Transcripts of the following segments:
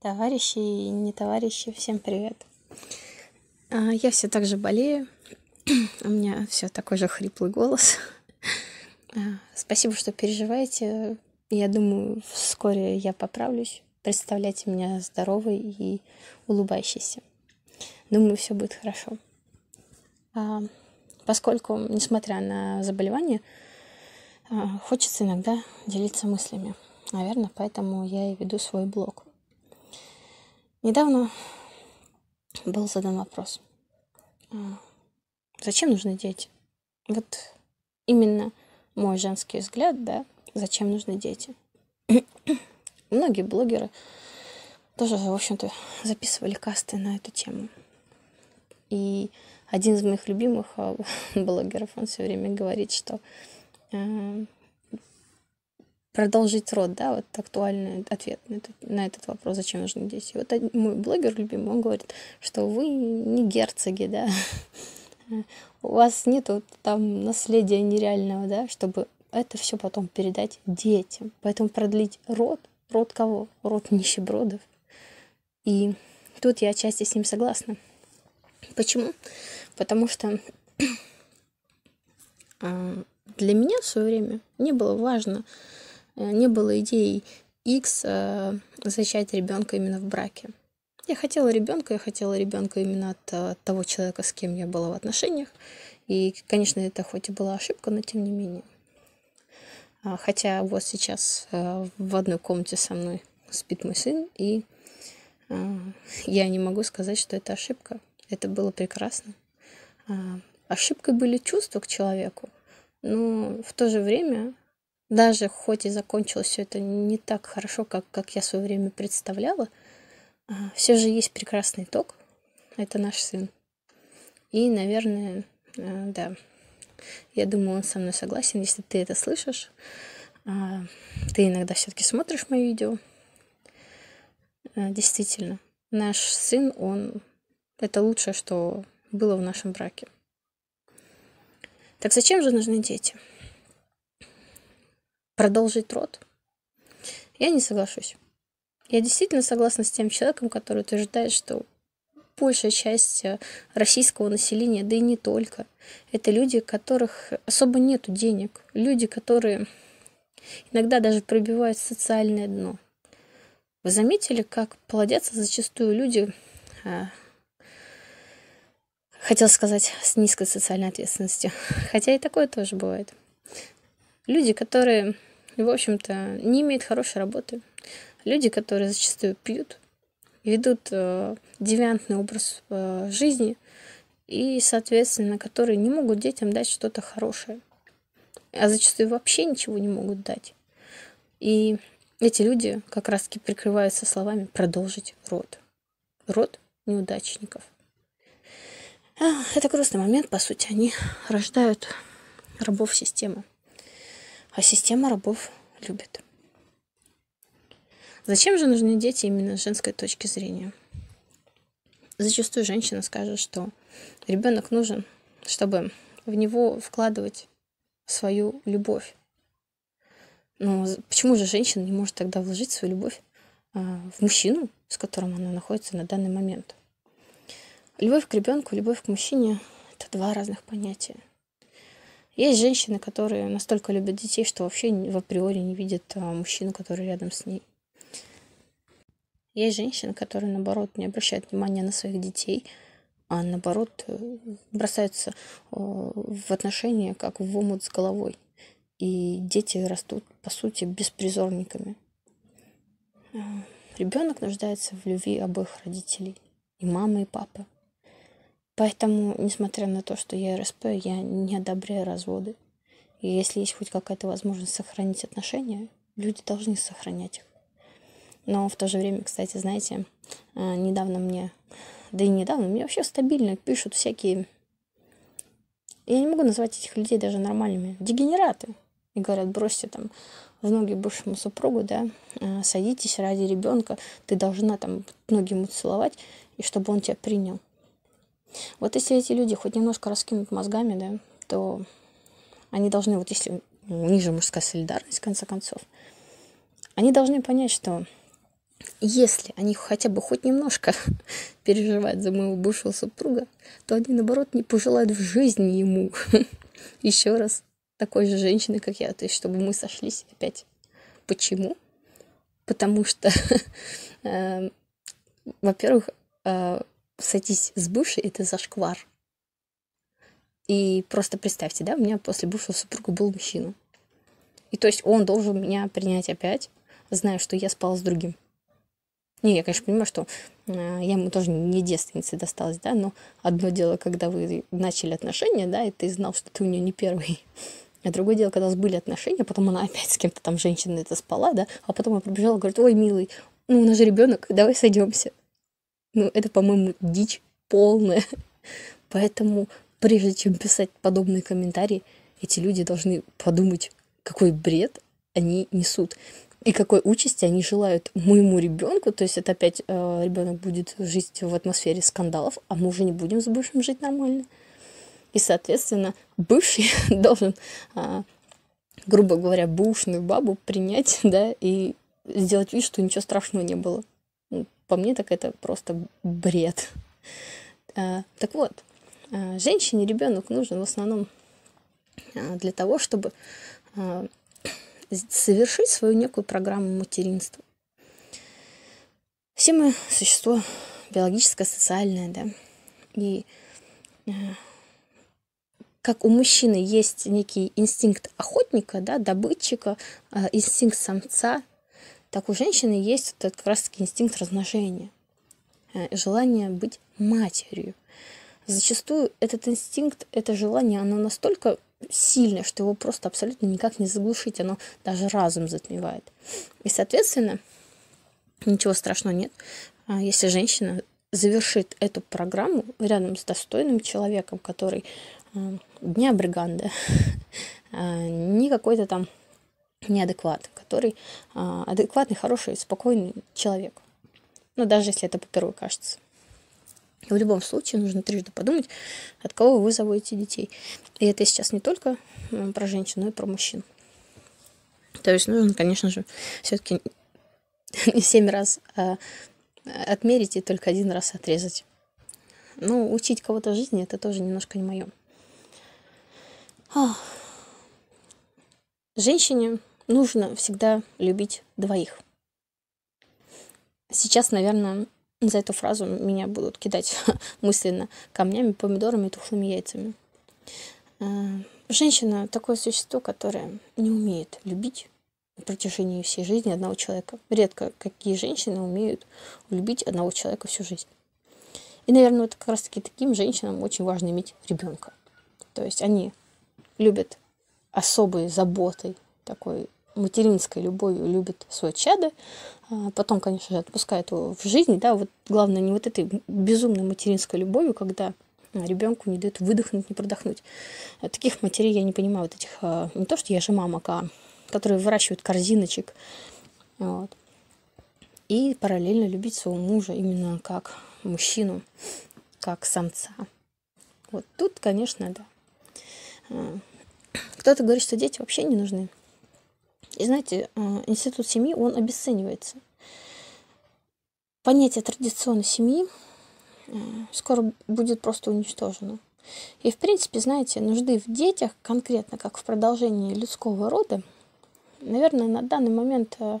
товарищи и не товарищи, всем привет. А, я все так же болею, у меня все такой же хриплый голос. А, спасибо, что переживаете. Я думаю, вскоре я поправлюсь. Представляйте меня здоровой и улыбающейся. Думаю, все будет хорошо. А, поскольку, несмотря на заболевание, хочется иногда делиться мыслями. Наверное, поэтому я и веду свой блог. Недавно был задан вопрос. А, зачем нужны дети? Вот именно мой женский взгляд, да, зачем нужны дети? Многие блогеры тоже, в общем-то, записывали касты на эту тему. И один из моих любимых а, блогеров, он все время говорит, что а, продолжить род, да, вот актуальный ответ на этот, на этот вопрос, зачем нужны дети. Вот один, мой блогер любимый, он говорит, что вы не герцоги, да, у вас нет вот там наследия нереального, да, чтобы это все потом передать детям. Поэтому продлить род, род кого? Род нищебродов. И тут я отчасти с ним согласна. Почему? Потому что а, для меня в свое время не было важно, Э, не было идеи X э, защищать ребенка именно в браке. Я хотела ребенка, я хотела ребенка именно э, от того человека, с кем я была в отношениях. И, конечно, это хоть и была ошибка, но тем не менее. А, хотя вот сейчас в одной комнате со мной спит мой сын, и я не могу сказать, что это ошибка. Это было прекрасно. А, ошибкой были чувства к человеку, но в то же время даже хоть и закончилось все это не так хорошо, как, как я в свое время представляла, а, все же есть прекрасный итог. Это наш сын. И, наверное, а, да, я думаю, он со мной согласен. Если ты это слышишь, а, ты иногда все-таки смотришь мои видео. Действительно, наш сын, он... Это лучшее, что было в нашем браке. Так зачем же нужны дети? продолжить род? Я не соглашусь. Я действительно согласна с тем человеком, который утверждает, что большая часть э, российского населения, да и не только, это люди, которых особо нет денег, люди, которые иногда даже пробивают социальное дно. Вы заметили, как плодятся зачастую люди, э, хотел сказать, с низкой социальной ответственностью, хотя и такое тоже бывает. Люди, которые в общем-то, не имеет хорошей работы. Люди, которые зачастую пьют, ведут э, девиантный образ э, жизни и, соответственно, которые не могут детям дать что-то хорошее. А зачастую вообще ничего не могут дать. И эти люди как раз-таки прикрываются словами «продолжить род». Род неудачников. Это грустный момент, по сути. Они рождают рабов системы. А система рабов любит. Зачем же нужны дети именно с женской точки зрения? Зачастую женщина скажет, что ребенок нужен, чтобы в него вкладывать свою любовь. Но ну, почему же женщина не может тогда вложить свою любовь а, в мужчину, с которым она находится на данный момент? Любовь к ребенку, любовь к мужчине – это два разных понятия. Есть женщины, которые настолько любят детей, что вообще в априори не видят а, мужчину, который рядом с ней. Есть женщины, которые, наоборот, не обращают внимания на своих детей, а наоборот э, бросаются э, в отношения как в омут с головой. И дети растут, по сути, беспризорниками. Э, Ребенок нуждается в любви обоих родителей, и мамы, и папы. Поэтому, несмотря на то, что я РСП, я не одобряю разводы. И если есть хоть какая-то возможность сохранить отношения, люди должны сохранять их. Но в то же время, кстати, знаете, а, недавно мне, да и недавно, мне вообще стабильно пишут всякие, я не могу назвать этих людей даже нормальными, дегенераты. И говорят, бросьте там в ноги бывшему супругу, да, а, садитесь ради ребенка, ты должна там ноги ему целовать, и чтобы он тебя принял. Вот если эти люди хоть немножко раскинут мозгами, да, то они должны, вот если у них же мужская солидарность, в конце концов, они должны понять, что если они хотя бы хоть немножко переживают за моего бывшего супруга, то они, наоборот, не пожелают в жизни ему еще раз такой же женщины, как я. То есть, чтобы мы сошлись опять. Почему? Потому что, э, во-первых, э, садись с бывшей, это зашквар. И просто представьте, да, у меня после бывшего супруга был мужчина. И то есть он должен меня принять опять, зная, что я спала с другим. Не, я, конечно, понимаю, что э, я ему тоже не девственница досталась, да, но одно дело, когда вы начали отношения, да, и ты знал, что ты у нее не первый. А другое дело, когда у нас были отношения, потом она опять с кем-то там женщина это спала, да, а потом она пробежала, говорит, ой, милый, ну у нас же ребенок, давай сойдемся. Ну, это, по-моему, дичь полная. Поэтому, прежде чем писать подобные комментарии, эти люди должны подумать, какой бред они несут и какой участи они желают моему ребенку. То есть это опять э, ребенок будет жить в атмосфере скандалов, а мы уже не будем с бывшим жить нормально. И, соответственно, бывший должен, э, грубо говоря, бушную бабу принять, да, и сделать вид, что ничего страшного не было по мне так это просто бред. А, так вот, а, женщине ребенок нужен в основном а, для того, чтобы совершить свою некую программу материнства. Все мы существо биологическое, социальное, да. И как у мужчины есть некий инстинкт охотника, да, добытчика, инстинкт самца, так у женщины есть этот как раз-таки инстинкт размножения, э, желание быть матерью. Зачастую этот инстинкт, это желание, оно настолько сильное, что его просто абсолютно никак не заглушить, оно даже разум затмевает. И, соответственно, ничего страшного нет, а если женщина завершит эту программу рядом с достойным человеком, который э, не абриганды, э, не какой-то там неадекват, который а, адекватный, хороший, спокойный человек. Ну, даже если это по первой кажется. И в любом случае нужно трижды подумать, от кого вы заводите детей. И это сейчас не только про женщин, но и про мужчин. То есть нужно, конечно же, все-таки не семь раз а отмерить и только один раз отрезать. Ну, учить кого-то жизни это тоже немножко не мое. Женщине нужно всегда любить двоих. Сейчас, наверное, за эту фразу меня будут кидать мысленно камнями, помидорами и тухлыми яйцами. А, женщина – такое существо, которое не умеет любить на протяжении всей жизни одного человека. Редко какие женщины умеют любить одного человека всю жизнь. И, наверное, вот как раз-таки таким женщинам очень важно иметь ребенка. То есть они любят особой заботой, такой материнской любовью любит свое чадо, а, потом, конечно же, отпускает его в жизнь, да, вот главное не вот этой безумной материнской любовью, когда а, ребенку не дают выдохнуть, не продохнуть. А таких матерей я не понимаю, вот этих, не то, что я же мама, а которые выращивают корзиночек, вот. И параллельно любить своего мужа именно как мужчину, как самца. Вот тут, конечно, да. Кто-то говорит, что дети вообще не нужны. И знаете, э, институт семьи, он обесценивается. Понятие традиционной семьи э, скоро будет просто уничтожено. И, в принципе, знаете, нужды в детях, конкретно как в продолжении людского рода, наверное, на данный момент э,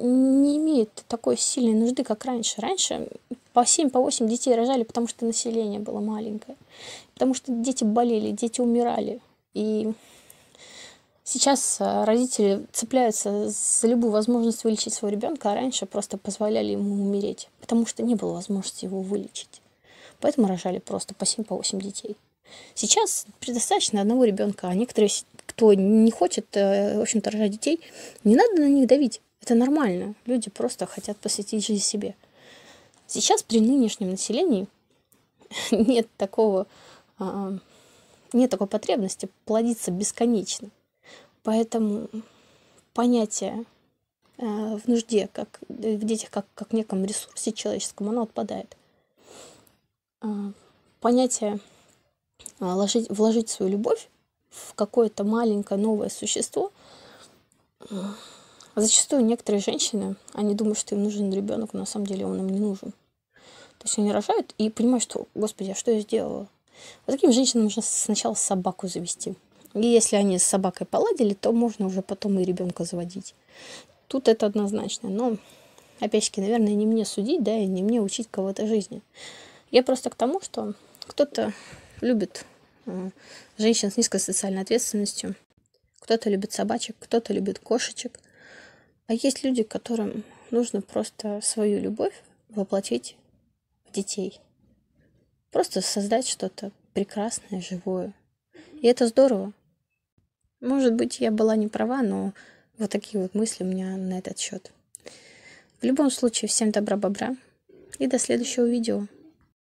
не имеет такой сильной нужды, как раньше. Раньше по 7, по 8 детей рожали, потому что население было маленькое, потому что дети болели, дети умирали. И Сейчас э, родители цепляются за любую возможность вылечить своего ребенка, а раньше просто позволяли ему умереть, потому что не было возможности его вылечить. Поэтому рожали просто по 7-8 по детей. Сейчас предостаточно одного ребенка, а некоторые, кто не хочет, э, в общем-то, рожать детей, не надо на них давить. Это нормально. Люди просто хотят посвятить жизнь себе. Сейчас при нынешнем населении нет такого, а, нет такой потребности плодиться бесконечно. Поэтому понятие э, в нужде, как э, в детях, как, как в неком ресурсе человеческом, оно отпадает. Э, понятие вложить, вложить свою любовь в какое-то маленькое новое существо. Зачастую некоторые женщины, они думают, что им нужен ребенок, но на самом деле он им не нужен. То есть они рожают и понимают, что, господи, а что я сделала? Вот таким женщинам нужно сначала собаку завести – и если они с собакой поладили, то можно уже потом и ребенка заводить. Тут это однозначно. Но, опять-таки, наверное, не мне судить, да, и не мне учить кого-то жизни. Я просто к тому, что кто-то любит э, женщин с низкой социальной ответственностью, кто-то любит собачек, кто-то любит кошечек. А есть люди, которым нужно просто свою любовь воплотить в детей. Просто создать что-то прекрасное, живое. И это здорово. Может быть, я была не права, но вот такие вот мысли у меня на этот счет. В любом случае, всем добра-бобра и до следующего видео.